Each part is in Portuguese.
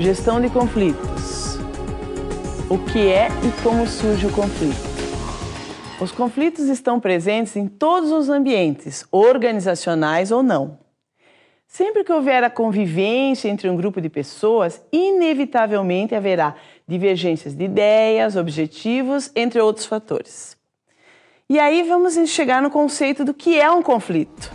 Gestão de conflitos. O que é e como surge o conflito? Os conflitos estão presentes em todos os ambientes, organizacionais ou não. Sempre que houver a convivência entre um grupo de pessoas, inevitavelmente haverá divergências de ideias, objetivos, entre outros fatores. E aí vamos chegar no conceito do que é um conflito.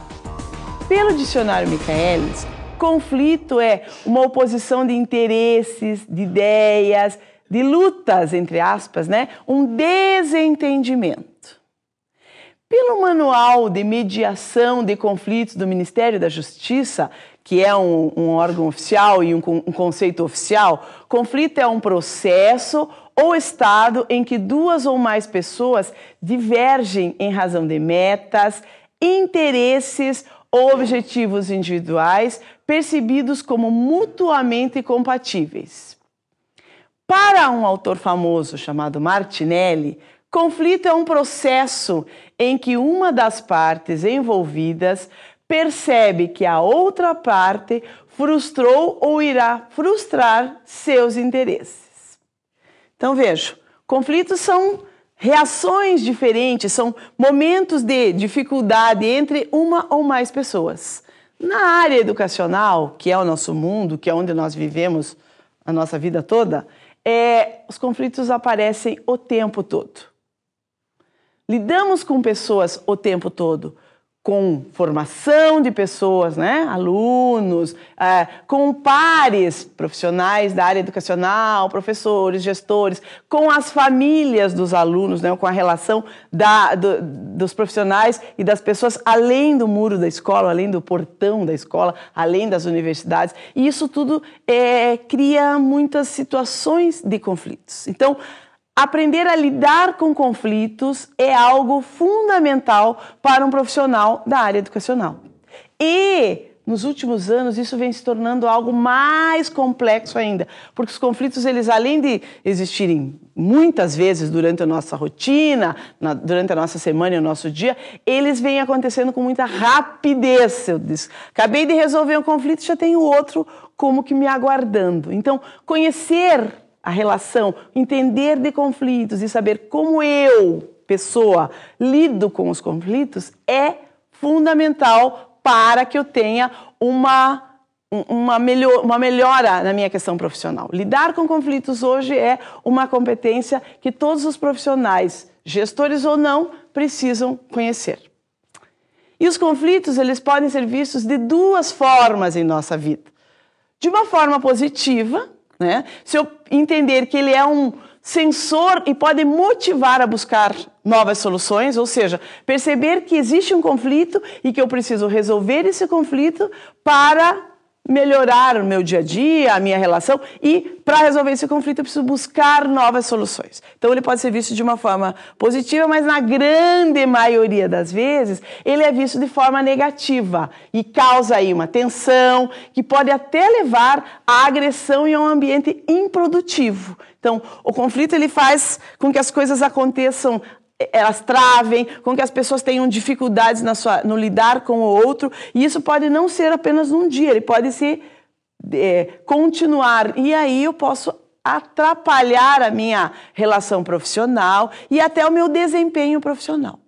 Pelo dicionário Michaelis, Conflito é uma oposição de interesses, de ideias, de lutas, entre aspas, né? Um desentendimento. Pelo Manual de Mediação de Conflitos do Ministério da Justiça, que é um, um órgão oficial e um, um conceito oficial, conflito é um processo ou estado em que duas ou mais pessoas divergem em razão de metas, interesses objetivos individuais percebidos como mutuamente compatíveis. Para um autor famoso chamado Martinelli, conflito é um processo em que uma das partes envolvidas percebe que a outra parte frustrou ou irá frustrar seus interesses. Então vejo, conflitos são Reações diferentes são momentos de dificuldade entre uma ou mais pessoas. Na área educacional, que é o nosso mundo, que é onde nós vivemos a nossa vida toda, é, os conflitos aparecem o tempo todo. Lidamos com pessoas o tempo todo com formação de pessoas, né? alunos, é, com pares profissionais da área educacional, professores, gestores, com as famílias dos alunos, né? com a relação da, do, dos profissionais e das pessoas além do muro da escola, além do portão da escola, além das universidades. E isso tudo é, cria muitas situações de conflitos. Então, Aprender a lidar com conflitos é algo fundamental para um profissional da área educacional. E nos últimos anos isso vem se tornando algo mais complexo ainda, porque os conflitos eles além de existirem muitas vezes durante a nossa rotina, na, durante a nossa semana e o nosso dia, eles vêm acontecendo com muita rapidez. Eu disse, acabei de resolver um conflito, já tenho outro como que me aguardando. Então, conhecer a relação, entender de conflitos e saber como eu, pessoa, lido com os conflitos é fundamental para que eu tenha uma uma, melhor, uma melhora na minha questão profissional. Lidar com conflitos hoje é uma competência que todos os profissionais, gestores ou não, precisam conhecer. E os conflitos, eles podem ser vistos de duas formas em nossa vida. De uma forma positiva, né? Se eu entender que ele é um sensor e pode motivar a buscar novas soluções, ou seja, perceber que existe um conflito e que eu preciso resolver esse conflito para melhorar o meu dia a dia, a minha relação e para resolver esse conflito eu preciso buscar novas soluções. Então ele pode ser visto de uma forma positiva, mas na grande maioria das vezes ele é visto de forma negativa e causa aí uma tensão que pode até levar à agressão e a um ambiente improdutivo. Então, o conflito ele faz com que as coisas aconteçam elas travem, com que as pessoas tenham dificuldades sua, no lidar com o outro. E isso pode não ser apenas um dia, ele pode se é, continuar. E aí eu posso atrapalhar a minha relação profissional e até o meu desempenho profissional.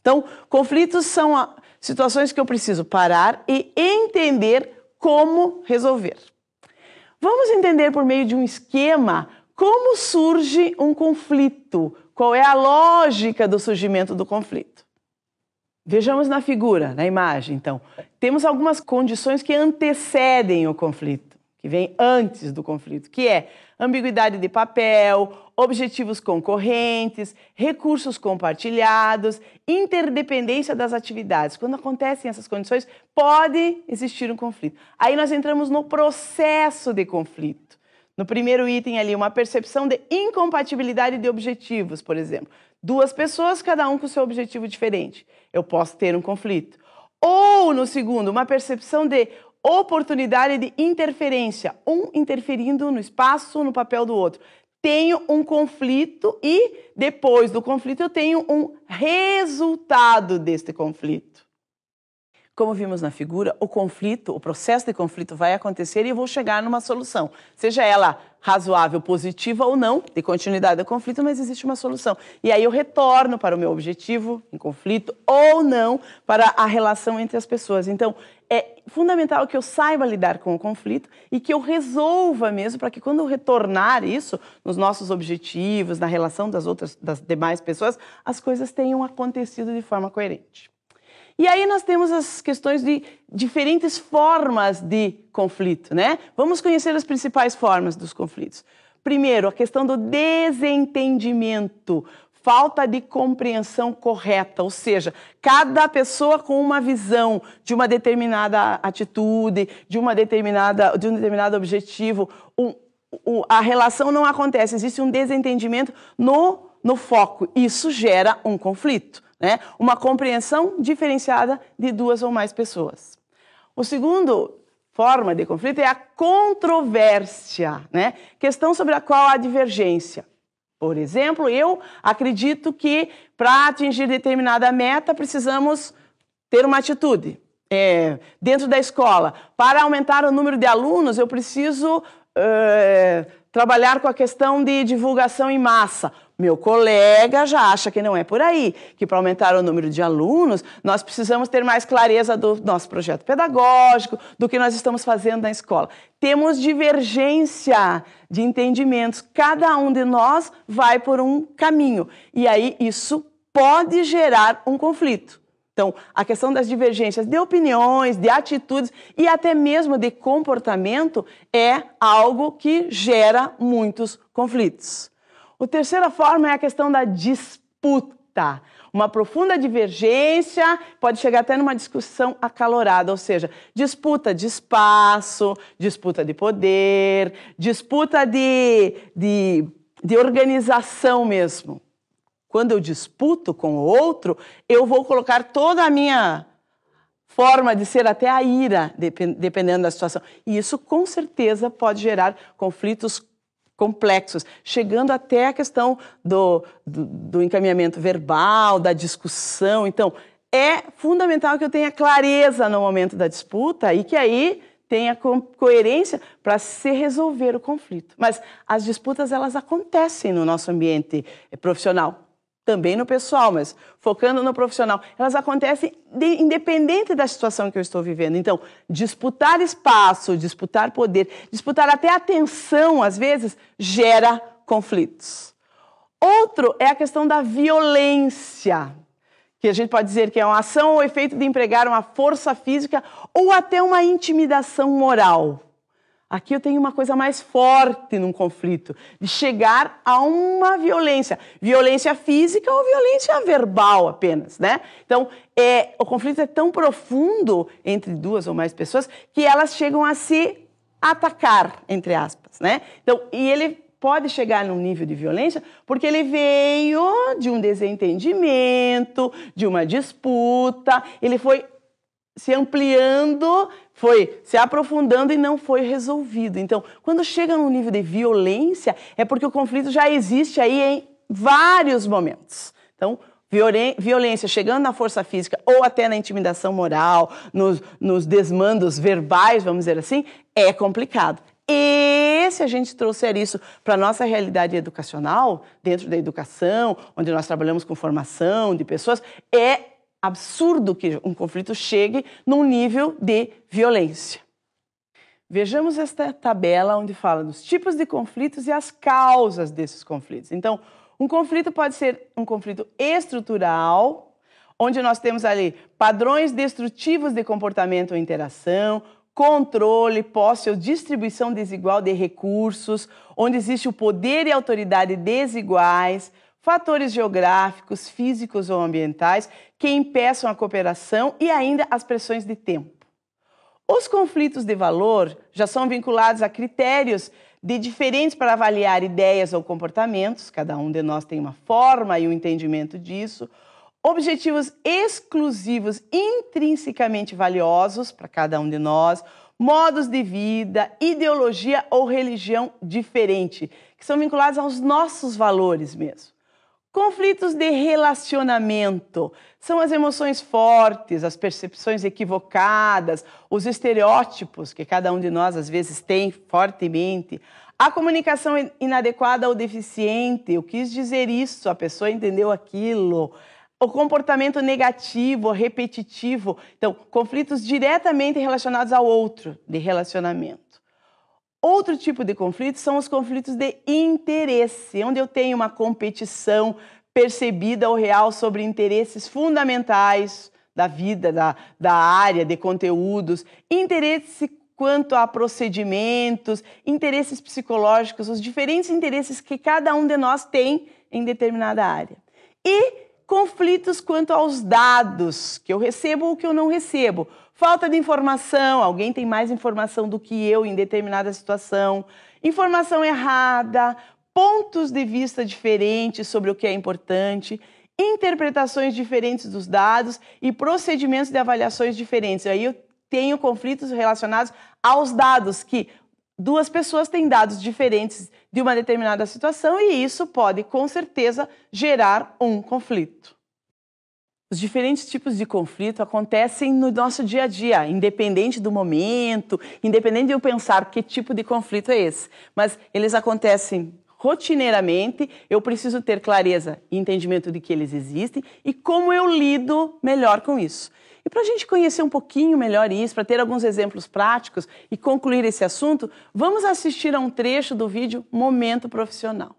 Então, conflitos são situações que eu preciso parar e entender como resolver. Vamos entender por meio de um esquema como surge um conflito, qual é a lógica do surgimento do conflito? Vejamos na figura, na imagem, então. Temos algumas condições que antecedem o conflito, que vem antes do conflito, que é ambiguidade de papel, objetivos concorrentes, recursos compartilhados, interdependência das atividades. Quando acontecem essas condições, pode existir um conflito. Aí nós entramos no processo de conflito. No primeiro item ali, uma percepção de incompatibilidade de objetivos, por exemplo. Duas pessoas, cada um com seu objetivo diferente. Eu posso ter um conflito. Ou, no segundo, uma percepção de oportunidade de interferência, um interferindo no espaço, no papel do outro. Tenho um conflito e, depois do conflito, eu tenho um resultado deste conflito. Como vimos na figura, o conflito, o processo de conflito vai acontecer e eu vou chegar numa solução, seja ela razoável, positiva ou não, de continuidade do conflito, mas existe uma solução. E aí eu retorno para o meu objetivo em conflito ou não para a relação entre as pessoas. Então, é fundamental que eu saiba lidar com o conflito e que eu resolva mesmo para que quando eu retornar isso nos nossos objetivos, na relação das outras das demais pessoas, as coisas tenham acontecido de forma coerente. E aí nós temos as questões de diferentes formas de conflito, né? Vamos conhecer as principais formas dos conflitos. Primeiro, a questão do desentendimento, falta de compreensão correta, ou seja, cada pessoa com uma visão de uma determinada atitude, de uma determinada, de um determinado objetivo, um, a relação não acontece, existe um desentendimento no no foco. Isso gera um conflito né? uma compreensão diferenciada de duas ou mais pessoas. O segundo forma de conflito é a controvérsia, né? questão sobre a qual há divergência. Por exemplo, eu acredito que para atingir determinada meta precisamos ter uma atitude. É, dentro da escola, para aumentar o número de alunos, eu preciso é, trabalhar com a questão de divulgação em massa. Meu colega já acha que não é por aí, que para aumentar o número de alunos, nós precisamos ter mais clareza do nosso projeto pedagógico, do que nós estamos fazendo na escola. Temos divergência de entendimentos, cada um de nós vai por um caminho, e aí isso pode gerar um conflito. Então, a questão das divergências de opiniões, de atitudes e até mesmo de comportamento é algo que gera muitos conflitos. A terceira forma é a questão da disputa. Uma profunda divergência pode chegar até numa discussão acalorada, ou seja, disputa de espaço, disputa de poder, disputa de, de, de organização mesmo. Quando eu disputo com o outro, eu vou colocar toda a minha forma de ser até a ira, dependendo da situação. E isso com certeza pode gerar conflitos complexos, chegando até a questão do, do, do, encaminhamento verbal, da discussão. Então, é fundamental que eu tenha clareza no momento da disputa e que aí tenha co coerência para se resolver o conflito. Mas as disputas elas acontecem no nosso ambiente eh, profissional, também no pessoal, mas focando no profissional, elas acontecem de, independente da situação que eu estou vivendo. Então, disputar espaço, disputar poder, disputar até atenção, às vezes, gera conflitos. Outro é a questão da violência, que a gente pode dizer que é uma ação ou efeito de empregar uma força física ou até uma intimidação moral. Aqui eu tenho uma coisa mais forte num conflito, de chegar a uma violência, violência física ou violência verbal apenas, né? Então, é, o conflito é tão profundo entre duas ou mais pessoas que elas chegam a se atacar, entre aspas, né? Então, e ele pode chegar num nível de violência porque ele veio de um desentendimento, de uma disputa, ele foi se ampliando, foi se aprofundando e não foi resolvido. Então, quando chega num nível de violência, é porque o conflito já existe aí em vários momentos. Então, violência chegando na força física ou até na intimidação moral, nos, nos desmandos verbais, vamos dizer assim, é complicado. E se a gente trouxer isso para a nossa realidade educacional, dentro da educação, onde nós trabalhamos com formação de pessoas, é absurdo que um conflito chegue num nível de violência. Vejamos esta tabela onde fala dos tipos de conflitos e as causas desses conflitos. Então, um conflito pode ser um conflito estrutural, onde nós temos ali padrões destrutivos de comportamento ou interação, controle, posse ou distribuição desigual de recursos, onde existe o poder e autoridade desiguais, fatores geográficos, físicos ou ambientais que impeçam a cooperação e ainda as pressões de tempo. Os conflitos de valor já são vinculados a critérios de diferentes para avaliar ideias ou comportamentos, cada um de nós tem uma forma e um entendimento disso. Objetivos exclusivos, intrinsecamente valiosos para cada um de nós, modos de vida, ideologia ou religião diferente, que são vinculados aos nossos valores mesmo. Conflitos de relacionamento são as emoções fortes, as percepções equivocadas, os estereótipos que cada um de nós às vezes tem fortemente, a comunicação inadequada ou deficiente, eu quis dizer isso, a pessoa entendeu aquilo, o comportamento negativo, repetitivo, então conflitos diretamente relacionados ao outro de relacionamento. Outro tipo de conflito são os conflitos de interesse, onde eu tenho uma competição percebida ou real sobre interesses fundamentais da vida, da, da área, de conteúdos, interesse quanto a procedimentos, interesses psicológicos, os diferentes interesses que cada um de nós tem em determinada área. E conflitos quanto aos dados, que eu recebo ou que eu não recebo Falta de informação, alguém tem mais informação do que eu em determinada situação, informação errada, pontos de vista diferentes sobre o que é importante, interpretações diferentes dos dados e procedimentos de avaliações diferentes. Aí eu tenho conflitos relacionados aos dados, que duas pessoas têm dados diferentes de uma determinada situação e isso pode, com certeza, gerar um conflito. Os diferentes tipos de conflito acontecem no nosso dia a dia, independente do momento, independente de eu pensar que tipo de conflito é esse. Mas eles acontecem rotineiramente, eu preciso ter clareza e entendimento de que eles existem e como eu lido melhor com isso. E para a gente conhecer um pouquinho melhor isso, para ter alguns exemplos práticos e concluir esse assunto, vamos assistir a um trecho do vídeo Momento Profissional.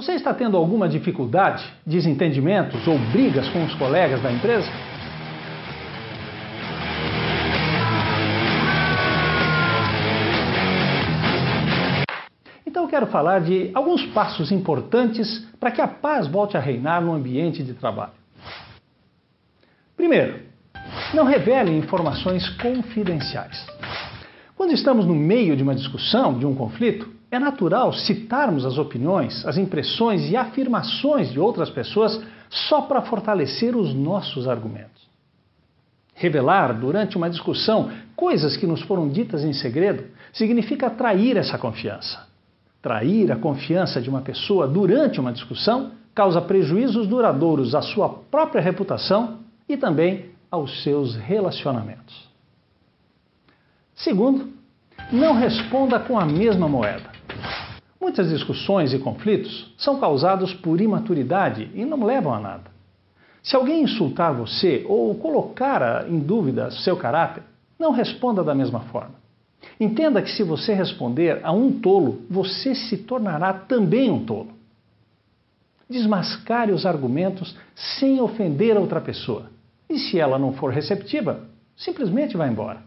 Você está tendo alguma dificuldade, desentendimentos ou brigas com os colegas da empresa? Então eu quero falar de alguns passos importantes para que a paz volte a reinar no ambiente de trabalho. Primeiro, não revele informações confidenciais. Quando estamos no meio de uma discussão, de um conflito, é natural citarmos as opiniões, as impressões e afirmações de outras pessoas só para fortalecer os nossos argumentos. Revelar durante uma discussão coisas que nos foram ditas em segredo significa trair essa confiança. Trair a confiança de uma pessoa durante uma discussão causa prejuízos duradouros à sua própria reputação e também aos seus relacionamentos. Segundo, não responda com a mesma moeda. Muitas discussões e conflitos são causados por imaturidade e não levam a nada. Se alguém insultar você ou colocar em dúvida seu caráter, não responda da mesma forma. Entenda que se você responder a um tolo, você se tornará também um tolo. Desmascare os argumentos sem ofender a outra pessoa. E se ela não for receptiva, simplesmente vá embora.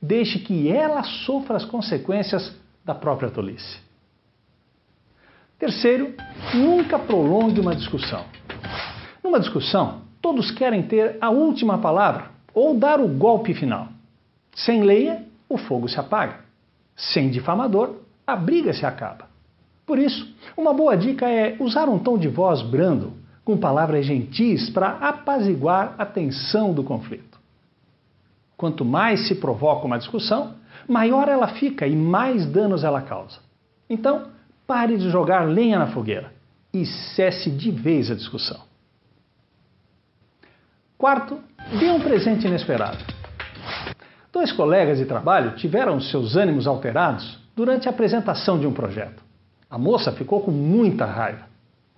Deixe que ela sofra as consequências da própria tolice. Terceiro, nunca prolongue uma discussão. Numa discussão, todos querem ter a última palavra ou dar o golpe final. Sem leia, o fogo se apaga. Sem difamador, a briga se acaba. Por isso, uma boa dica é usar um tom de voz brando, com palavras gentis para apaziguar a tensão do conflito. Quanto mais se provoca uma discussão, maior ela fica e mais danos ela causa. Então, pare de jogar lenha na fogueira e cesse de vez a discussão. Quarto, dê um presente inesperado. Dois colegas de trabalho tiveram seus ânimos alterados durante a apresentação de um projeto. A moça ficou com muita raiva.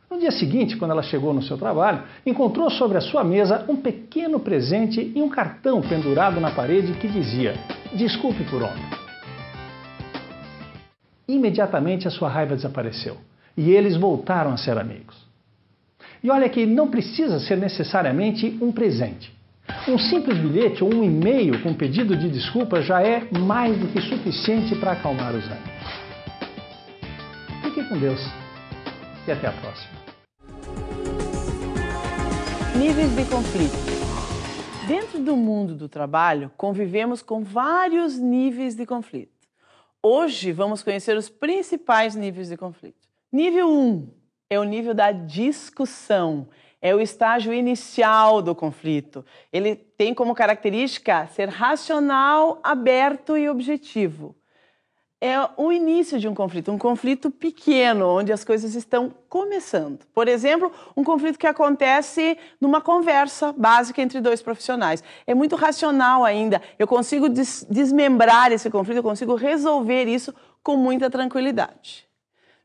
No dia seguinte, quando ela chegou no seu trabalho, encontrou sobre a sua mesa um pequeno presente e um cartão pendurado na parede que dizia: Desculpe por ontem. Imediatamente a sua raiva desapareceu e eles voltaram a ser amigos. E olha que não precisa ser necessariamente um presente. Um simples bilhete ou um e-mail com pedido de desculpa já é mais do que suficiente para acalmar os ânimos. Fique com Deus e até a próxima. Níveis de conflito. Dentro do mundo do trabalho, convivemos com vários níveis de conflito. Hoje vamos conhecer os principais níveis de conflito. Nível 1 um é o nível da discussão, é o estágio inicial do conflito. Ele tem como característica ser racional, aberto e objetivo é o início de um conflito, um conflito pequeno, onde as coisas estão começando. Por exemplo, um conflito que acontece numa conversa básica entre dois profissionais. É muito racional ainda. Eu consigo des desmembrar esse conflito, eu consigo resolver isso com muita tranquilidade.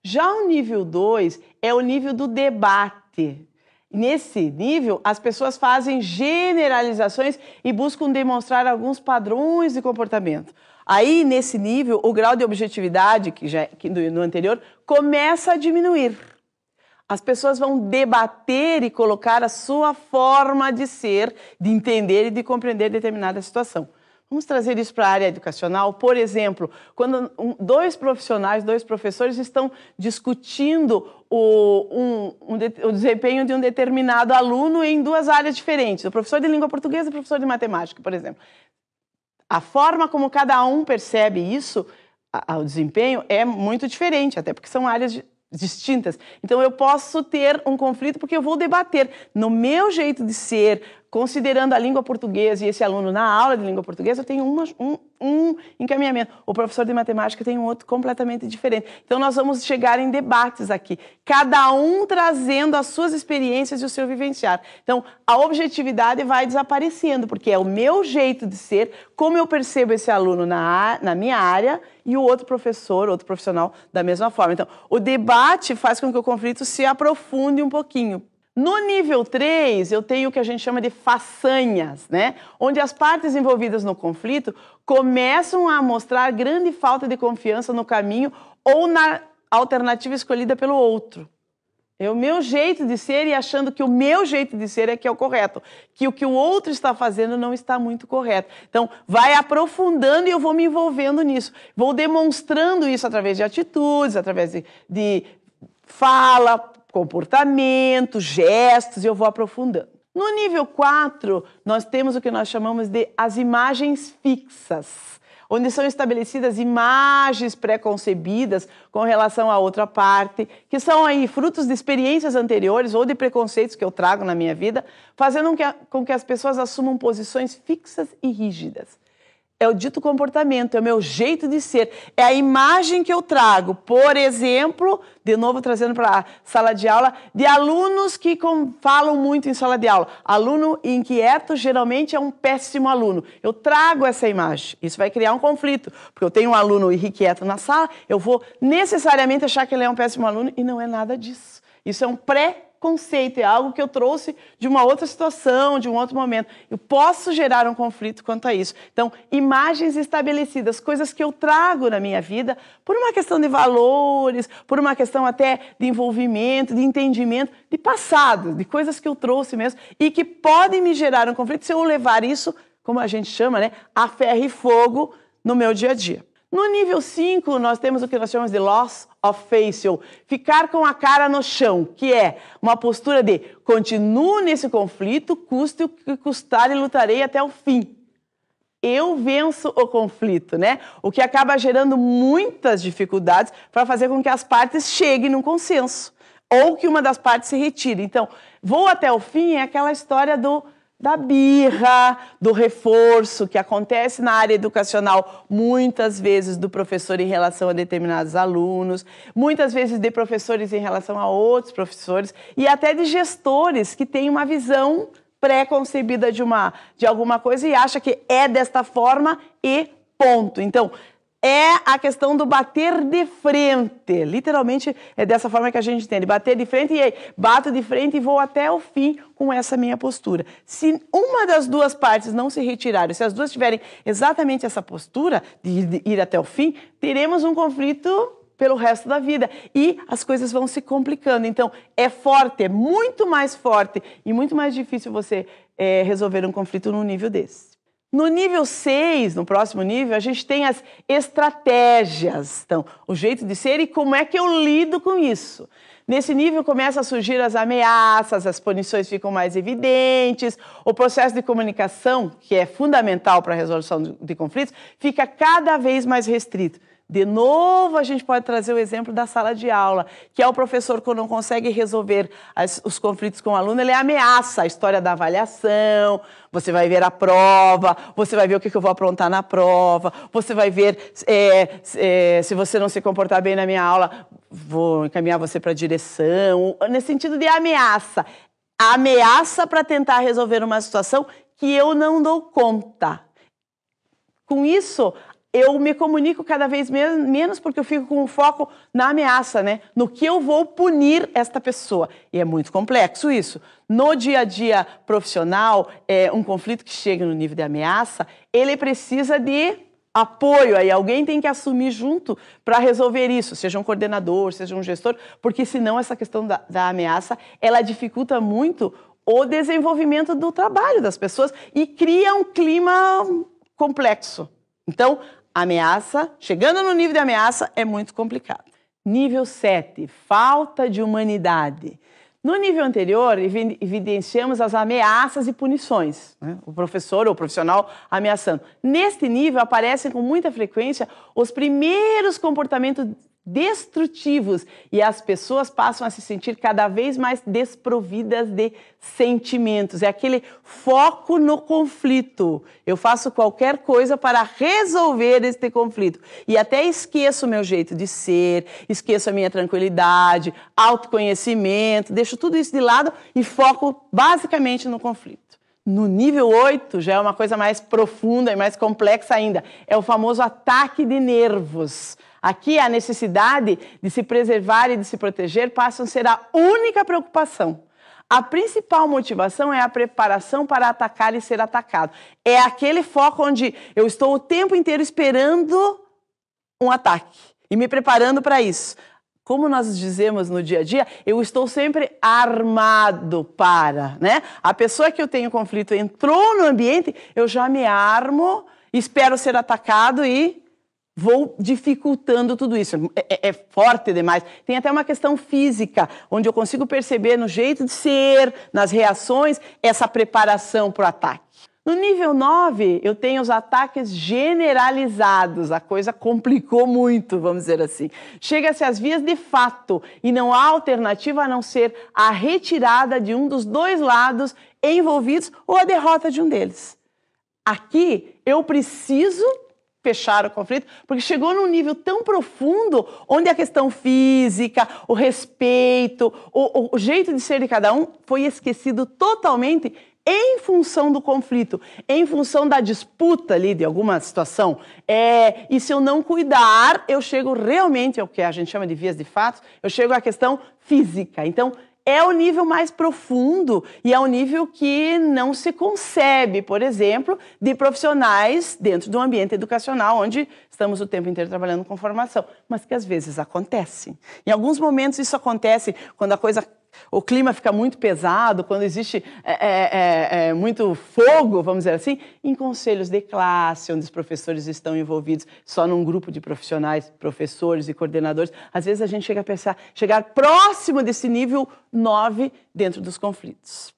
Já o nível 2 é o nível do debate. Nesse nível, as pessoas fazem generalizações e buscam demonstrar alguns padrões de comportamento. Aí, nesse nível, o grau de objetividade, que já é, que no anterior, começa a diminuir. As pessoas vão debater e colocar a sua forma de ser, de entender e de compreender determinada situação. Vamos trazer isso para a área educacional. Por exemplo, quando dois profissionais, dois professores estão discutindo o, um, um o desempenho de um determinado aluno em duas áreas diferentes, o professor de língua portuguesa e o professor de matemática, por exemplo. A forma como cada um percebe isso, o desempenho, é muito diferente, até porque são áreas distintas. Então eu posso ter um conflito porque eu vou debater no meu jeito de ser, Considerando a língua portuguesa e esse aluno na aula de língua portuguesa, eu uma, um, um encaminhamento. O professor de matemática tem um outro completamente diferente. Então, nós vamos chegar em debates aqui, cada um trazendo as suas experiências e o seu vivenciar. Então, a objetividade vai desaparecendo, porque é o meu jeito de ser, como eu percebo esse aluno na, na minha área e o outro professor, outro profissional, da mesma forma. Então, o debate faz com que o conflito se aprofunde um pouquinho. No nível 3, eu tenho o que a gente chama de façanhas, né? Onde as partes envolvidas no conflito começam a mostrar grande falta de confiança no caminho ou na alternativa escolhida pelo outro. É o meu jeito de ser e achando que o meu jeito de ser é que é o correto, que o que o outro está fazendo não está muito correto. Então, vai aprofundando e eu vou me envolvendo nisso. Vou demonstrando isso através de atitudes, através de, de fala, comportamento, gestos, e eu vou aprofundando. No nível 4, nós temos o que nós chamamos de as imagens fixas, onde são estabelecidas imagens pré-concebidas com relação à outra parte, que são aí frutos de experiências anteriores ou de preconceitos que eu trago na minha vida, fazendo com que, as pessoas assumam posições fixas e rígidas é o dito comportamento, é o meu jeito de ser, é a imagem que eu trago. Por exemplo, de novo trazendo para a sala de aula, de alunos que com, falam muito em sala de aula. Aluno inquieto geralmente é um péssimo aluno. Eu trago essa imagem. Isso vai criar um conflito, porque eu tenho um aluno irrequieto na sala, eu vou necessariamente achar que ele é um péssimo aluno e não é nada disso. Isso é um pré conceito, é algo que eu trouxe de uma outra situação, de um outro momento. Eu posso gerar um conflito quanto a isso. Então, imagens estabelecidas, coisas que eu trago na minha vida por uma questão de valores, por uma questão até de envolvimento, de entendimento, de passado, de coisas que eu trouxe mesmo e que podem me gerar um conflito se eu levar isso, como a gente chama, né, a ferro e fogo no meu dia a dia. No nível 5, nós temos o que nós chamamos de loss of facial, ficar com a cara no chão, que é uma postura de continuo nesse conflito, custe o que custar e lutarei até o fim. Eu venço o conflito, né? O que acaba gerando muitas dificuldades para fazer com que as partes cheguem num consenso ou que uma das partes se retire. Então, vou até o fim é aquela história do da birra, do reforço que acontece na área educacional, muitas vezes do professor em relação a determinados alunos, muitas vezes de professores em relação a outros professores e até de gestores que têm uma visão pré-concebida de uma de alguma coisa e acha que é desta forma e ponto. Então, é a questão do bater de frente. Literalmente é dessa forma que a gente entende. Bater de frente e aí, bato de frente e vou até o fim com essa minha postura. Se uma das duas partes não se retirarem, se as duas tiverem exatamente essa postura de ir até o fim, teremos um conflito pelo resto da vida e as coisas vão se complicando. Então, é forte, é muito mais forte e muito mais difícil você é, resolver um conflito num nível desse. No nível 6, no próximo nível, a gente tem as estratégias. Então, o jeito de ser e como é que eu lido com isso. Nesse nível começa a surgir as ameaças, as punições ficam mais evidentes, o processo de comunicação, que é fundamental para a resolução de conflitos, fica cada vez mais restrito. De novo, a gente pode trazer o exemplo da sala de aula, que é o professor que não consegue resolver as, os conflitos com o aluno, ele ameaça a história da avaliação, você vai ver a prova, você vai ver o que, que eu vou aprontar na prova, você vai ver é, é, se você não se comportar bem na minha aula, vou encaminhar você para a direção, nesse sentido de ameaça. ameaça para tentar resolver uma situação que eu não dou conta. Com isso, eu me comunico cada vez menos porque eu fico com um foco na ameaça, né? No que eu vou punir esta pessoa. E é muito complexo isso. No dia a dia profissional, é, um conflito que chega no nível de ameaça, ele precisa de apoio aí, alguém tem que assumir junto para resolver isso, seja um coordenador, seja um gestor, porque senão essa questão da, da ameaça, ela dificulta muito o desenvolvimento do trabalho das pessoas e cria um clima complexo. Então, ameaça, chegando no nível de ameaça, é muito complicado. Nível 7, falta de humanidade. No nível anterior, evidenciamos as ameaças e punições, né? o professor ou o profissional ameaçando. Neste nível, aparecem com muita frequência os primeiros comportamentos destrutivos e as pessoas passam a se sentir cada vez mais desprovidas de sentimentos. É aquele foco no conflito. Eu faço qualquer coisa para resolver este conflito e até esqueço o meu jeito de ser, esqueço a minha tranquilidade, autoconhecimento, deixo tudo isso de lado e foco basicamente no conflito. No nível 8 já é uma coisa mais profunda e mais complexa ainda. É o famoso ataque de nervos Aqui, a necessidade de se preservar e de se proteger passam a ser a única preocupação. A principal motivação é a preparação para atacar e ser atacado. É aquele foco onde eu estou o tempo inteiro esperando um ataque e me preparando para isso. Como nós dizemos no dia a dia, eu estou sempre armado para, né? A pessoa que eu tenho conflito entrou no ambiente, eu já me armo, espero ser atacado e vou dificultando tudo isso. É, é, é, forte demais. Tem até uma questão física, onde eu consigo perceber no jeito de ser, nas reações, essa preparação para o ataque. No nível 9, eu tenho os ataques generalizados. A coisa complicou muito, vamos dizer assim. Chega-se às vias de fato e não há alternativa a não ser a retirada de um dos dois lados envolvidos ou a derrota de um deles. Aqui, eu preciso fechar o conflito, porque chegou num nível tão profundo onde a questão física, o respeito, o, o jeito de ser de cada um foi esquecido totalmente em função do conflito, em função da disputa ali de alguma situação. É, e se eu não cuidar, eu chego realmente ao é que a gente chama de vias de fato, eu chego à questão física. Então, é o nível mais profundo e é o nível que não se concebe, por exemplo, de profissionais dentro do ambiente educacional, onde estamos o tempo inteiro trabalhando com formação, mas que às vezes acontece. Em alguns momentos isso acontece quando a coisa o clima fica muito pesado, quando existe é, é, é, é, muito fogo, vamos dizer assim, em conselhos de classe, onde os professores estão envolvidos, só num grupo de profissionais, professores e coordenadores. Às vezes a gente chega a pensar, chegar próximo desse nível 9 dentro dos conflitos.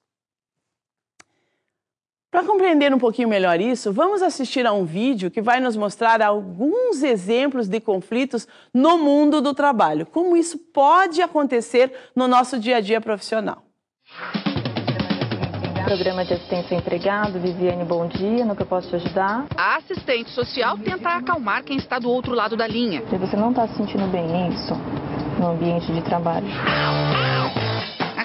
Para compreender um pouquinho melhor isso, vamos assistir a um vídeo que vai nos mostrar alguns exemplos de conflitos no mundo do trabalho, como isso pode acontecer no nosso dia a dia profissional. Programa de assistência ao empregado, Viviane, bom dia, no que eu posso te ajudar? A assistente social tenta acalmar quem está do outro lado da linha. Se você não está se sentindo bem isso no ambiente de trabalho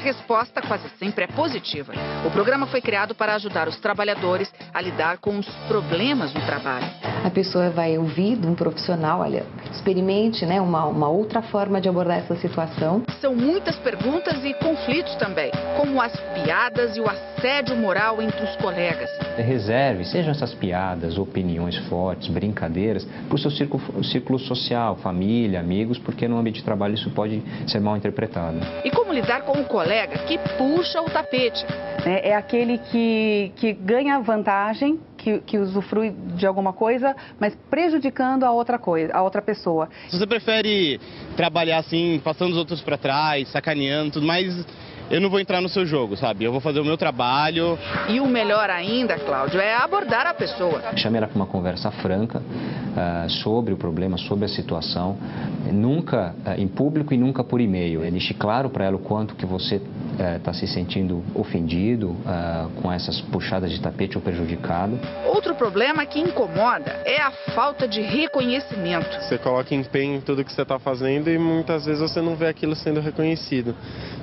resposta quase sempre é positiva. O programa foi criado para ajudar os trabalhadores a lidar com os problemas no trabalho. A pessoa vai ouvir de um profissional, olha, experimente né, uma, uma outra forma de abordar essa situação. São muitas perguntas e conflitos também, como as piadas e o assédio moral entre os colegas. Reserve, sejam essas piadas, opiniões fortes, brincadeiras, para o seu círculo, círculo social, família, amigos, porque no ambiente de trabalho isso pode ser mal interpretado. E como lidar com o colega? colega que puxa o tapete. É, é aquele que, que ganha vantagem que, que, usufrui de alguma coisa, mas prejudicando a outra coisa, a outra pessoa. Você prefere trabalhar assim, passando os outros para trás, sacaneando, tudo mais? Eu não vou entrar no seu jogo, sabe? Eu vou fazer o meu trabalho. E o melhor ainda, Cláudio, é abordar a pessoa. Chamei ela para uma conversa franca, ah, sobre o problema, sobre a situação, nunca ah, em público e nunca por e-mail. É deixe claro para ela o quanto que você está eh, se sentindo ofendido ah, com essas puxadas de tapete ou prejudicado. Outro problema que incomoda é a falta de reconhecimento. Você coloca empenho em tudo que você está fazendo e muitas vezes você não vê aquilo sendo reconhecido.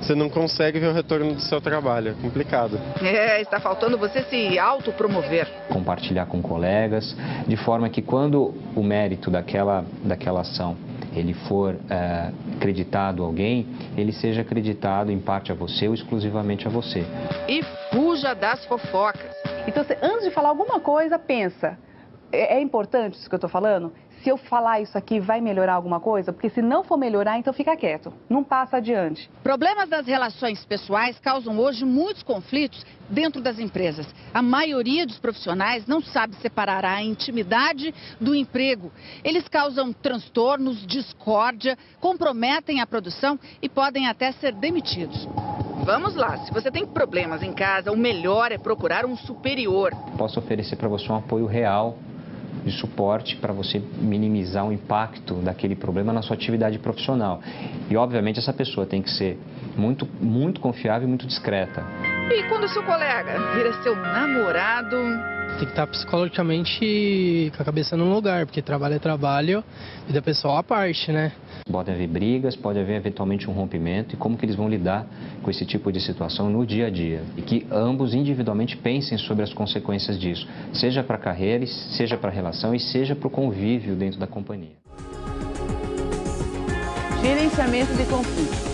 Você não consegue ver o retorno do seu trabalho. É complicado. É, está faltando você se autopromover. Compartilhar com colegas, de forma que quando o mérito daquela, daquela ação ele for é, eh, creditado a alguém, ele seja creditado em parte a você ou exclusivamente a você. E fuja das fofocas. Então, antes de falar alguma coisa, pensa. é, é importante isso que eu estou falando? se eu falar isso aqui vai melhorar alguma coisa? Porque se não for melhorar, então fica quieto, não passa adiante. Problemas das relações pessoais causam hoje muitos conflitos dentro das empresas. A maioria dos profissionais não sabe separar a intimidade do emprego. Eles causam transtornos, discórdia, comprometem a produção e podem até ser demitidos. Vamos lá, se você tem problemas em casa, o melhor é procurar um superior. Posso oferecer para você um apoio real de suporte para você minimizar o impacto daquele problema na sua atividade profissional. E, obviamente, essa pessoa tem que ser muito, muito confiável e muito discreta. E quando seu colega vira seu namorado? Tem que estar tá psicologicamente com a cabeça num lugar, porque trabalho é trabalho, vida pessoal à parte, né? Pode haver brigas, pode haver eventualmente um rompimento, e como que eles vão lidar com esse tipo de situação no dia a dia. E que ambos individualmente pensem sobre as consequências disso, seja para a carreira, seja para a relação e seja para o convívio dentro da companhia. Gerenciamento de conflitos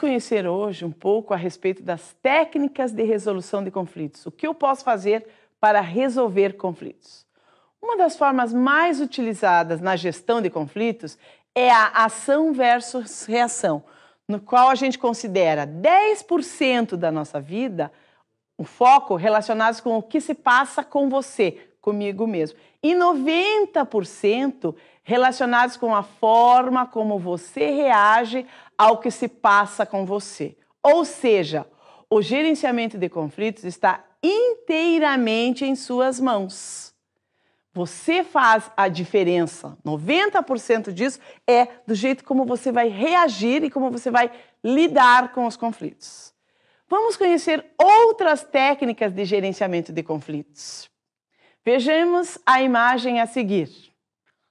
conhecer hoje um pouco a respeito das técnicas de resolução de conflitos. O que eu posso fazer para resolver conflitos? Uma das formas mais utilizadas na gestão de conflitos é a ação versus reação, no qual a gente considera 10% da nossa vida o foco relacionados com o que se passa com você, comigo mesmo, e 90% relacionados com a forma como você reage ao que se passa com você. Ou seja, o gerenciamento de conflitos está inteiramente em suas mãos. Você faz a diferença. 90% disso é do jeito como você vai reagir e como você vai lidar com os conflitos. Vamos conhecer outras técnicas de gerenciamento de conflitos. Vejamos a imagem a seguir.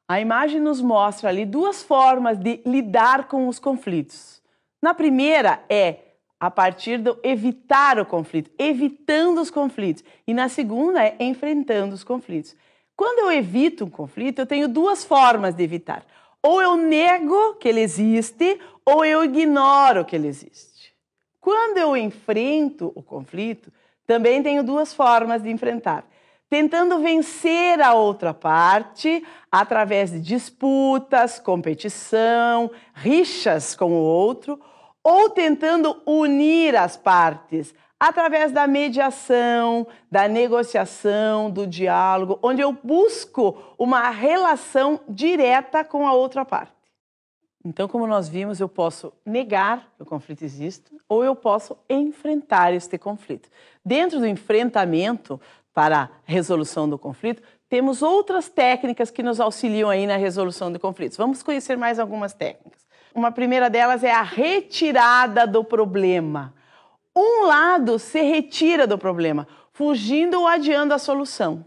A imagem nos mostra ali duas formas de lidar com os conflitos. Na primeira é a partir do evitar o conflito, evitando os conflitos. E na segunda é enfrentando os conflitos. Quando eu evito um conflito, eu tenho duas formas de evitar. Ou eu nego que ele existe, ou eu ignoro que ele existe. Quando eu enfrento o conflito, também tenho duas formas de enfrentar tentando vencer a outra parte através de disputas, competição, rixas com o outro, ou tentando unir as partes através da mediação, da negociação, do diálogo, onde eu busco uma relação direta com a outra parte. Então, como nós vimos, eu posso negar que o conflito existe ou eu posso enfrentar este conflito. Dentro do enfrentamento, para a resolução do conflito, temos outras técnicas que nos auxiliam aí na resolução de conflitos. Vamos conhecer mais algumas técnicas. Uma primeira delas é a retirada do problema. Um lado se retira do problema, fugindo ou adiando a solução.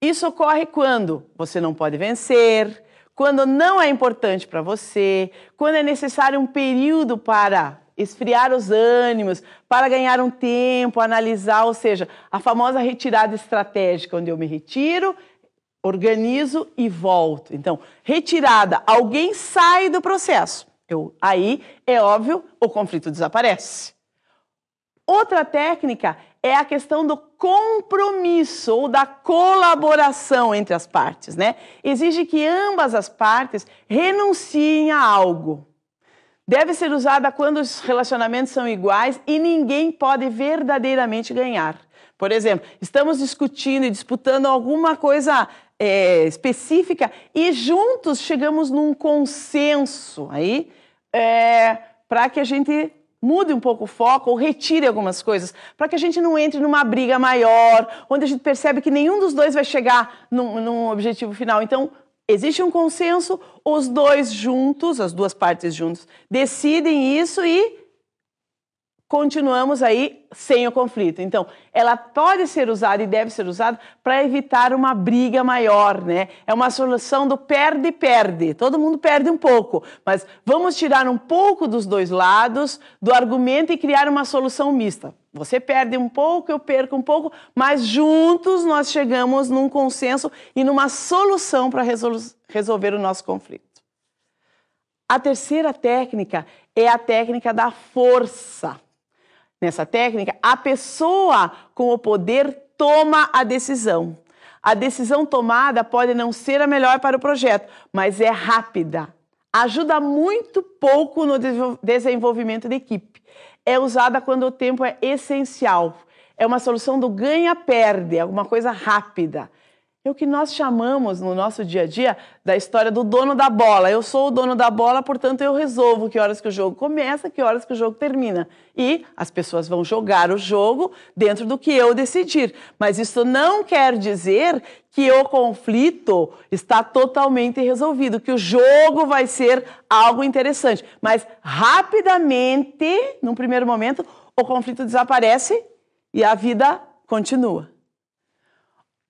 Isso ocorre quando você não pode vencer, quando não é importante para você, quando é necessário um período para esfriar os ânimos, para ganhar um tempo, analisar, ou seja, a famosa retirada estratégica, onde eu me retiro, organizo e volto. Então, retirada, alguém sai do processo. Eu, aí, é óbvio, o conflito desaparece. Outra técnica é a questão do compromisso ou da colaboração entre as partes, né? Exige que ambas as partes renunciem a algo. Deve ser usada quando os relacionamentos são iguais e ninguém pode verdadeiramente ganhar. Por exemplo, estamos discutindo e disputando alguma coisa é, específica e juntos chegamos num consenso aí é, para que a gente mude um pouco o foco ou retire algumas coisas, para que a gente não entre numa briga maior, onde a gente percebe que nenhum dos dois vai chegar num, num objetivo final. Então, Existe um consenso, os dois juntos, as duas partes juntos, decidem isso e continuamos aí sem o conflito. Então, ela pode ser usada e deve ser usada para evitar uma briga maior, né? É uma solução do perde-perde. Todo mundo perde um pouco, mas vamos tirar um pouco dos dois lados do argumento e criar uma solução mista. Você perde um pouco, eu perco um pouco, mas juntos nós chegamos num consenso e numa solução para resol resolver o nosso conflito. A terceira técnica é a técnica da força nessa técnica, a pessoa com o poder toma a decisão. A decisão tomada pode não ser a melhor para o projeto, mas é rápida. Ajuda muito pouco no desenvolvimento da equipe. É usada quando o tempo é essencial. É uma solução do ganha-perde, é alguma coisa rápida é o que nós chamamos no nosso dia a dia da história do dono da bola. Eu sou o dono da bola, portanto eu resolvo que horas que o jogo começa, que horas que o jogo termina. E as pessoas vão jogar o jogo dentro do que eu decidir. Mas isso não quer dizer que o conflito está totalmente resolvido, que o jogo vai ser algo interessante. Mas rapidamente, num primeiro momento, o conflito desaparece e a vida continua.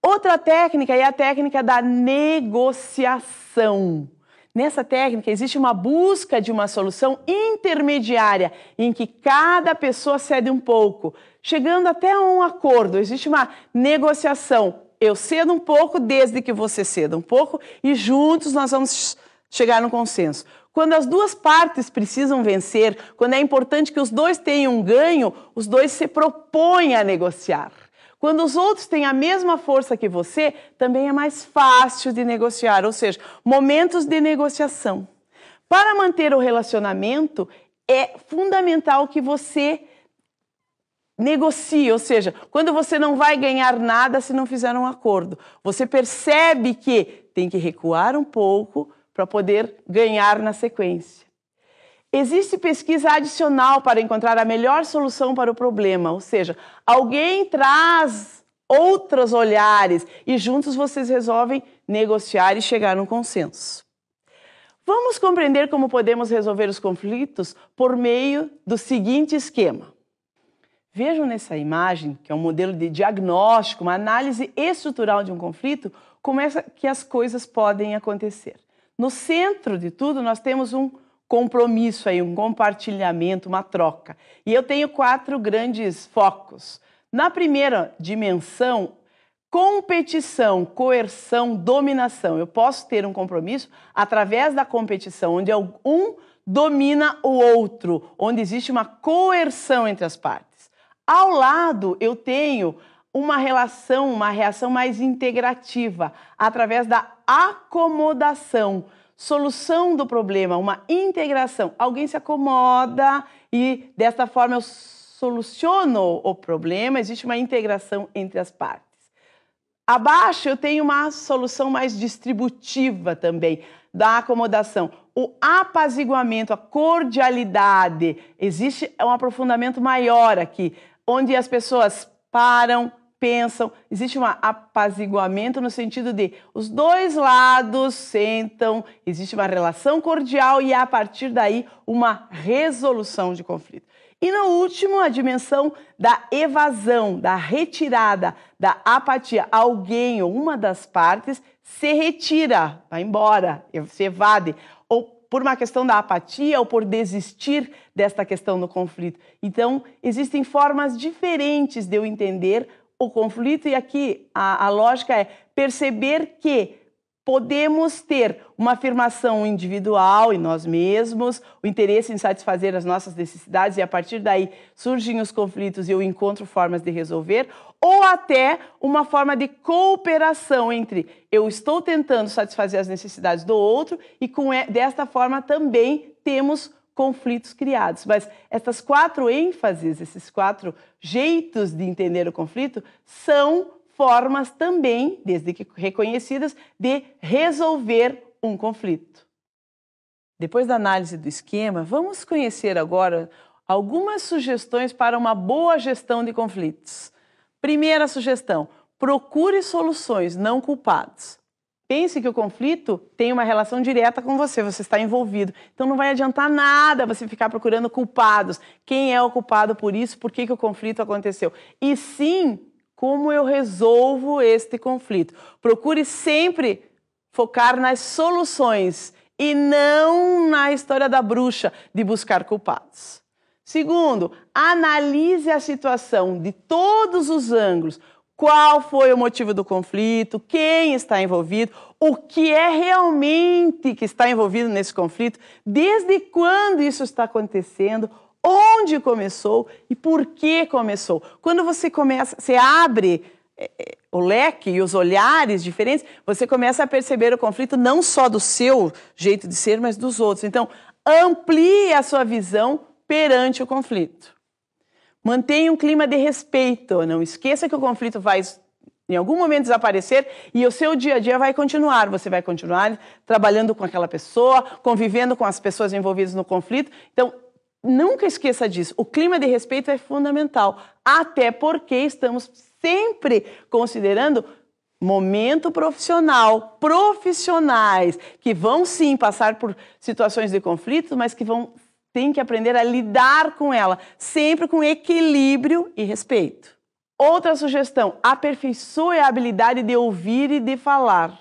Outra técnica é a técnica da negociação. Nessa técnica existe uma busca de uma solução intermediária em que cada pessoa cede um pouco, chegando até a um acordo. Existe uma negociação. Eu cedo um pouco desde que você ceda um pouco e juntos nós vamos chegar no consenso. Quando as duas partes precisam vencer, quando é importante que os dois tenham um ganho, os dois se propõem a negociar. Quando os outros têm a mesma força que você, também é mais fácil de negociar, ou seja, momentos de negociação. Para manter o relacionamento, é fundamental que você negocie, ou seja, quando você não vai ganhar nada se não fizer um acordo. Você percebe que tem que recuar um pouco para poder ganhar na sequência. Existe pesquisa adicional para encontrar a melhor solução para o problema, ou seja, alguém traz outros olhares e juntos vocês resolvem negociar e chegar a um consenso. Vamos compreender como podemos resolver os conflitos por meio do seguinte esquema. Vejam nessa imagem, que é um modelo de diagnóstico, uma análise estrutural de um conflito, como é que as coisas podem acontecer. No centro de tudo, nós temos um compromisso aí, um compartilhamento, uma troca. E eu tenho quatro grandes focos. Na primeira dimensão, competição, coerção, dominação. Eu posso ter um compromisso através da competição, onde um domina o outro, onde existe uma coerção entre as partes. Ao lado, eu tenho uma relação, uma reação mais integrativa, através da acomodação solução do problema, uma integração. Alguém se acomoda e desta forma eu soluciono o problema, existe uma integração entre as partes. Abaixo eu tenho uma solução mais distributiva também da acomodação. O apaziguamento, a cordialidade, existe um aprofundamento maior aqui, onde as pessoas param, pensam, existe um apaziguamento no sentido de os dois lados sentam, existe uma relação cordial e a partir daí uma resolução de conflito. E no último, a dimensão da evasão, da retirada, da apatia. Alguém ou uma das partes se retira, vai embora, se evade, ou por uma questão da apatia ou por desistir desta questão do conflito. Então, existem formas diferentes de eu entender o conflito, e aqui a, a lógica é perceber que podemos ter uma afirmação individual em nós mesmos, o interesse em satisfazer as nossas necessidades e a partir daí surgem os conflitos e eu encontro formas de resolver, ou até uma forma de cooperação entre eu estou tentando satisfazer as necessidades do outro e com desta forma também temos conflitos criados. Mas essas quatro ênfases, esses quatro jeitos de entender o conflito, são formas também, desde que reconhecidas, de resolver um conflito. Depois da análise do esquema, vamos conhecer agora algumas sugestões para uma boa gestão de conflitos. Primeira sugestão: procure soluções, não culpados. Pense que o conflito tem uma relação direta com você, você está envolvido. Então não vai adiantar nada você ficar procurando culpados. Quem é o culpado por isso? Por que, que o conflito aconteceu? E sim, como eu resolvo este conflito. Procure sempre focar nas soluções e não na história da bruxa de buscar culpados. Segundo, analise a situação de todos os ângulos qual foi o motivo do conflito, quem está envolvido, o que é realmente que está envolvido nesse conflito, desde quando isso está acontecendo, onde começou e por que começou. Quando você começa, você abre eh, eh, o leque e os olhares diferentes, você começa a perceber o conflito não só do seu jeito de ser, mas dos outros. Então, amplie a sua visão perante o conflito. Mantenha um clima de respeito. Não esqueça que o conflito vai em algum momento desaparecer e o seu dia a dia vai continuar. Você vai continuar trabalhando com aquela pessoa, convivendo com as pessoas envolvidas no conflito. Então, nunca esqueça disso. O clima de respeito é fundamental, até porque estamos sempre considerando momento profissional, profissionais que vão sim passar por situações de conflito, mas que vão tem que aprender a lidar com ela, sempre com equilíbrio e respeito. Outra sugestão: aperfeiçoe a habilidade de ouvir e de falar.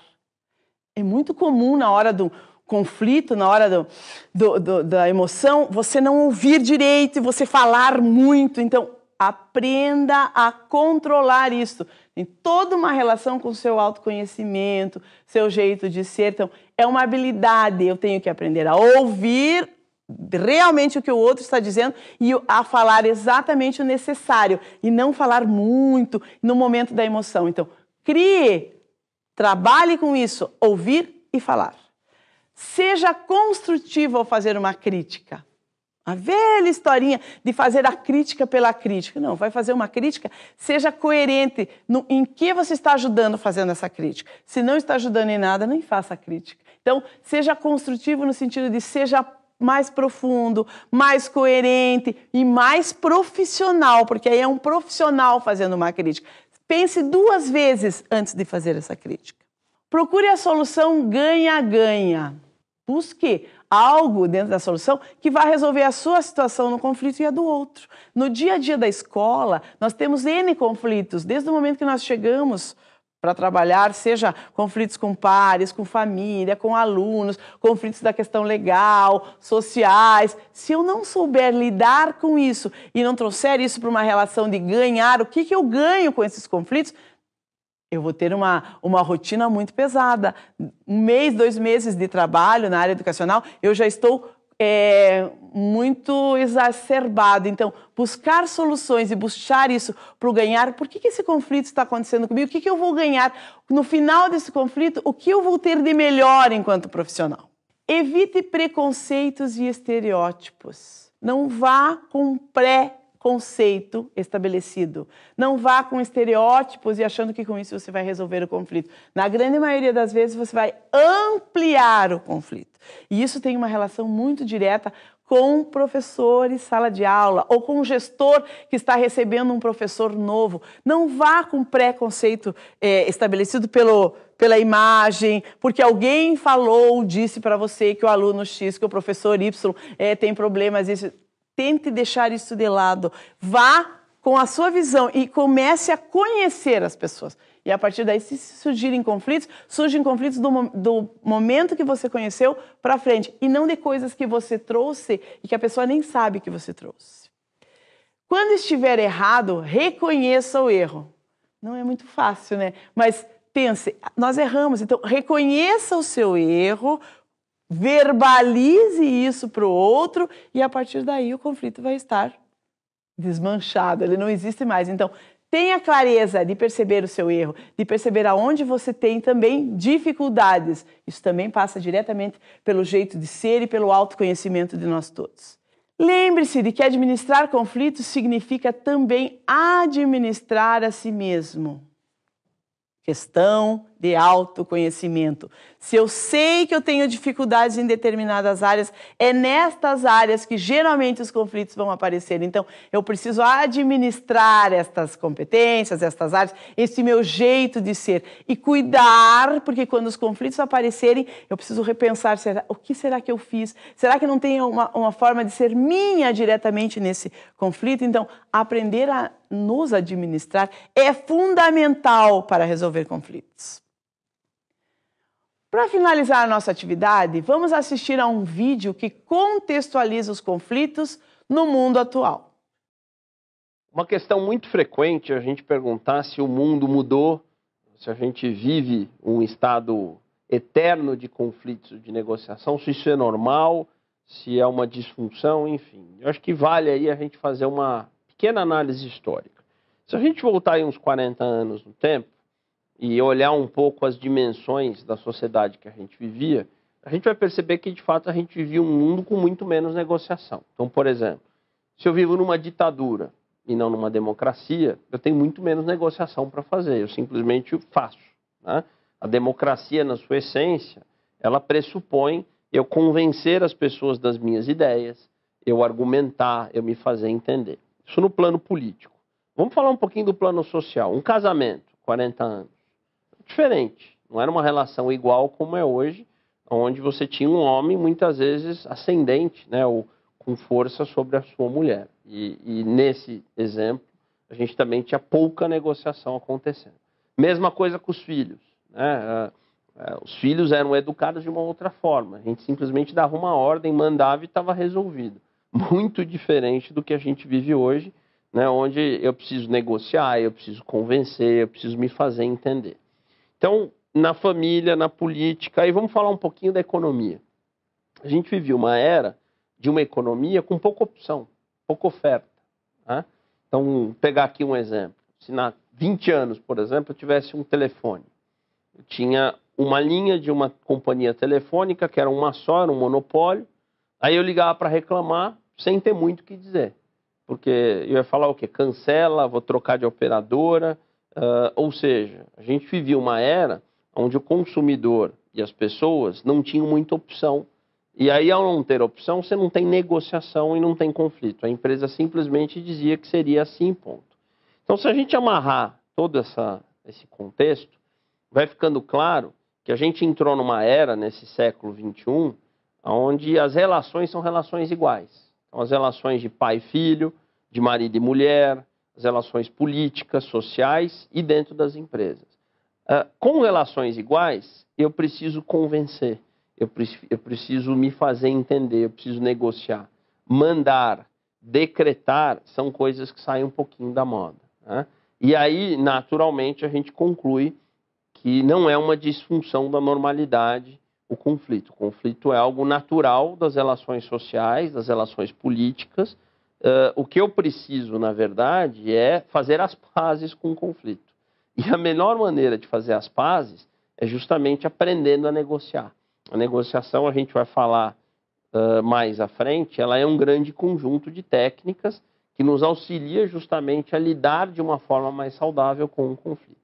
É muito comum na hora do conflito, na hora do, do, do, da emoção, você não ouvir direito e você falar muito. Então, aprenda a controlar isso. Tem toda uma relação com o seu autoconhecimento, seu jeito de ser. Então, é uma habilidade. Eu tenho que aprender a ouvir realmente o que o outro está dizendo e a falar exatamente o necessário e não falar muito no momento da emoção. Então, crie, trabalhe com isso, ouvir e falar. Seja construtivo ao fazer uma crítica. A velha historinha de fazer a crítica pela crítica. Não, vai fazer uma crítica, seja coerente no, em que você está ajudando fazendo essa crítica. Se não está ajudando em nada, nem faça a crítica. Então, seja construtivo no sentido de seja mais profundo, mais coerente e mais profissional, porque aí é um profissional fazendo uma crítica. Pense duas vezes antes de fazer essa crítica. Procure a solução ganha-ganha. Busque algo dentro da solução que vai resolver a sua situação no conflito e a do outro. No dia a dia da escola, nós temos N conflitos, desde o momento que nós chegamos para trabalhar, seja conflitos com pares, com família, com alunos, conflitos da questão legal, sociais. Se eu não souber lidar com isso e não trouxer isso para uma relação de ganhar, o que, que eu ganho com esses conflitos? Eu vou ter uma, uma rotina muito pesada. Um mês, dois meses de trabalho na área educacional, eu já estou é, muito exacerbado. Então, buscar soluções e buscar isso para o ganhar. Por que, que esse conflito está acontecendo comigo? O que, que eu vou ganhar? No final desse conflito, o que eu vou ter de melhor enquanto profissional? Evite preconceitos e estereótipos. Não vá com pré conceito estabelecido. Não vá com estereótipos e achando que com isso você vai resolver o conflito. Na grande maioria das vezes, você vai ampliar o conflito. E isso tem uma relação muito direta com professor e sala de aula, ou com um gestor que está recebendo um professor novo. Não vá com preconceito é, estabelecido pelo, pela imagem, porque alguém falou, disse para você que o aluno X, que o professor Y é, tem problemas. Isso. Tente deixar isso de lado. Vá com a sua visão e comece a conhecer as pessoas. E a partir daí, se surgirem conflitos, surgem conflitos do, do momento que você conheceu para frente e não de coisas que você trouxe e que a pessoa nem sabe que você trouxe. Quando estiver errado, reconheça o erro. Não é muito fácil, né? Mas pense, ah, nós erramos, então reconheça o seu erro, verbalize isso para o outro e a partir daí o conflito vai estar desmanchado, ele não existe mais. Então, tenha clareza de perceber o seu erro, de perceber aonde você tem também dificuldades. Isso também passa diretamente pelo jeito de ser e pelo autoconhecimento de nós todos. Lembre-se de que administrar conflitos significa também administrar a si mesmo. Questão, de autoconhecimento. Se eu sei que eu tenho dificuldades em determinadas áreas, é nestas áreas que geralmente os conflitos vão aparecer. Então, eu preciso administrar estas competências, estas áreas, esse meu jeito de ser e cuidar, porque quando os conflitos aparecerem, eu preciso repensar: será, o que será que eu fiz? Será que não tem uma, uma forma de ser minha diretamente nesse conflito? Então, aprender a nos administrar é fundamental para resolver conflitos. Para finalizar a nossa atividade, vamos assistir a um vídeo que contextualiza os conflitos no mundo atual. Uma questão muito frequente é a gente perguntar se o mundo mudou, se a gente vive um estado eterno de conflitos de negociação, se isso é normal, se é uma disfunção, enfim. Eu acho que vale aí a gente fazer uma pequena análise histórica. Se a gente voltar aí uns 40 anos no tempo, e olhar um pouco as dimensões da sociedade que a gente vivia, a gente vai perceber que de fato a gente vivia um mundo com muito menos negociação. Então, por exemplo, se eu vivo numa ditadura e não numa democracia, eu tenho muito menos negociação para fazer, eu simplesmente faço. Né? A democracia, na sua essência, ela pressupõe eu convencer as pessoas das minhas ideias, eu argumentar, eu me fazer entender. Isso no plano político. Vamos falar um pouquinho do plano social. Um casamento, 40 anos diferente. Não era uma relação igual como é hoje, onde você tinha um homem muitas vezes ascendente, né, ou com força sobre a sua mulher. E, e nesse exemplo, a gente também tinha pouca negociação acontecendo. Mesma coisa com os filhos. Né? Os filhos eram educados de uma outra forma. A gente simplesmente dava uma ordem, mandava e estava resolvido. Muito diferente do que a gente vive hoje, né? onde eu preciso negociar, eu preciso convencer, eu preciso me fazer entender. Então, na família, na política, e vamos falar um pouquinho da economia. A gente vivia uma era de uma economia com pouca opção, pouca oferta. Né? Então, pegar aqui um exemplo. Se na 20 anos, por exemplo, eu tivesse um telefone, eu tinha uma linha de uma companhia telefônica que era uma só, era um monopólio. Aí eu ligava para reclamar sem ter muito o que dizer. Porque eu ia falar o quê? Cancela, vou trocar de operadora, Uh, ou seja, a gente vivia uma era onde o consumidor e as pessoas não tinham muita opção. E aí, ao não ter opção, você não tem negociação e não tem conflito. A empresa simplesmente dizia que seria assim, ponto. Então, se a gente amarrar todo essa, esse contexto, vai ficando claro que a gente entrou numa era, nesse século XXI, onde as relações são relações iguais. Então, as relações de pai e filho, de marido e mulher, as relações políticas, sociais e dentro das empresas. Uh, com relações iguais, eu preciso convencer, eu, pre eu preciso me fazer entender, eu preciso negociar. Mandar, decretar são coisas que saem um pouquinho da moda. Né? E aí, naturalmente, a gente conclui que não é uma disfunção da normalidade o conflito. O conflito é algo natural das relações sociais, das relações políticas Uh, o que eu preciso, na verdade, é fazer as pazes com o conflito. E a melhor maneira de fazer as pazes é justamente aprendendo a negociar. A negociação, a gente vai falar uh, mais à frente, ela é um grande conjunto de técnicas que nos auxilia justamente a lidar de uma forma mais saudável com o conflito.